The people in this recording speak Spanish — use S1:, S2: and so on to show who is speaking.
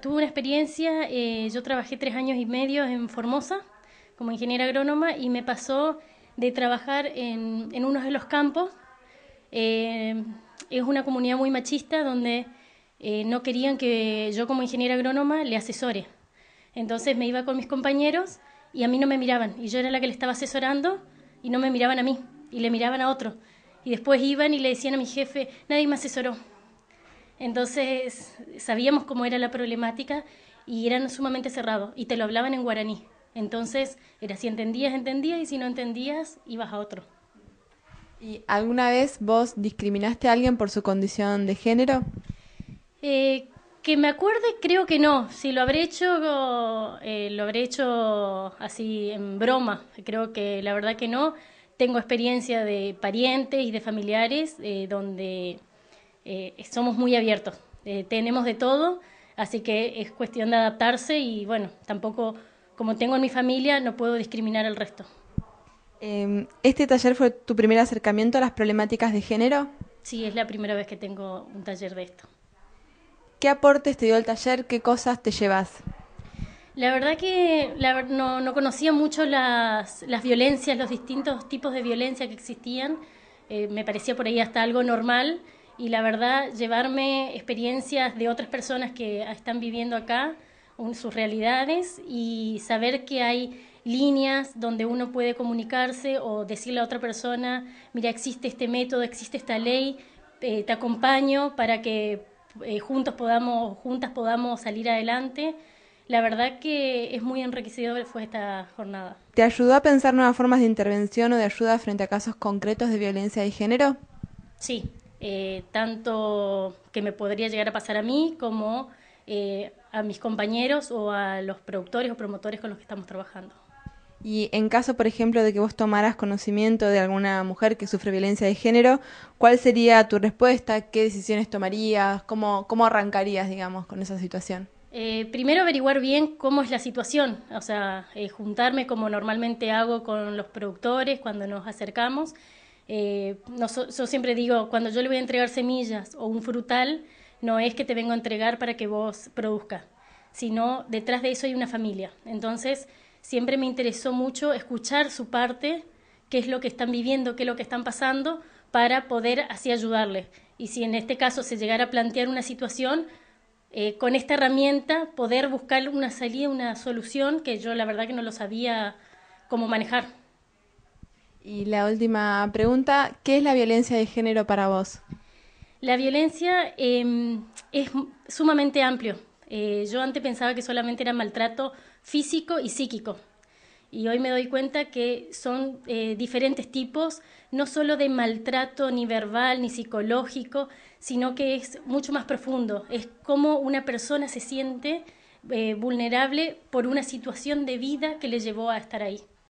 S1: Tuve una experiencia, eh, yo trabajé tres años y medio en Formosa como ingeniera agrónoma y me pasó de trabajar en, uno de los campos. Eh, es una comunidad muy machista donde eh, no querían que yo como ingeniera agrónoma le asesore. Entonces me iba con mis compañeros y a mí no me miraban. Y yo era la que le estaba asesorando y no me miraban a mí y le miraban a otro. Y después iban y le decían a mi jefe, nadie me asesoró. Entonces sabíamos cómo era la problemática y eran sumamente cerrados y te lo hablaban en guaraní. Entonces era si entendías, entendías y si no entendías, ibas a otro.
S2: ¿Y alguna vez vos discriminaste a alguien por su condición de género?
S1: Eh, que me acuerde, creo que no. Si lo habré hecho, eh, lo habré hecho así en broma. Creo que la verdad que no. Tengo experiencia de parientes y de familiares eh, donde eh, somos muy abiertos, eh, tenemos de todo, así que es cuestión de adaptarse y bueno, tampoco como tengo en mi familia no puedo discriminar al resto.
S2: Em, ¿Este taller fue tu primer acercamiento a las problemáticas de género?
S1: Sí, es la primera vez que tengo un taller de esto.
S2: ¿Qué aportes te dio el taller? ¿Qué cosas te llevas?
S1: La verdad que no, conocía mucho las, violencias, los distintos tipos de violencia que existían. Eh, me parecía por ahí hasta algo normal y la verdad llevarme experiencias de otras personas que están viviendo acá, sus realidades y saber que hay líneas donde uno puede comunicarse o decirle a otra persona, mira, existe este método, existe esta ley, eh, te acompaño para que eh, juntos podamos, juntas podamos salir adelante. La verdad que es muy enriquecedor fue esta jornada.
S2: ¿Te ayudó a pensar nuevas formas de intervención o de ayuda frente a casos concretos de violencia de género?
S1: Sí, eh, tanto que me podría llegar a pasar a mí como eh, a mis compañeros o a los productores o promotores con los que estamos trabajando.
S2: Y en caso, por ejemplo, de que vos tomaras conocimiento de alguna mujer que sufre violencia de género, ¿cuál sería tu respuesta? ¿Qué decisiones tomarías? ¿Cómo, cómo arrancarías, digamos, con esa situación?
S1: Eh, primero averiguar bien cómo es la situación, o sea, juntarme como normalmente hago con los productores cuando nos acercamos eh, no, yo siempre digo, cuando yo le voy a entregar semillas o un frutal, no es que te vengo a entregar para que vos produzca, sino detrás de eso hay una familia. Entonces, siempre me interesó mucho escuchar su parte, qué es lo que están viviendo, qué es lo que están pasando, para poder así ayudarles. Y si en este caso se llegara a plantear una situación, eh, con esta herramienta poder buscar una salida, una solución que yo la verdad que no lo sabía cómo manejar.
S2: Y la última pregunta, ¿qué es la violencia de género para vos?
S1: La violencia em, es sumamente amplio. Eh, yo antes pensaba que solamente era maltrato físico y psíquico. Y hoy me doy cuenta que son eh, diferentes tipos, no solo de maltrato ni verbal ni psicológico, sino que es mucho más profundo. Es cómo una persona se siente eh, vulnerable por una situación de vida que le llevó a estar ahí.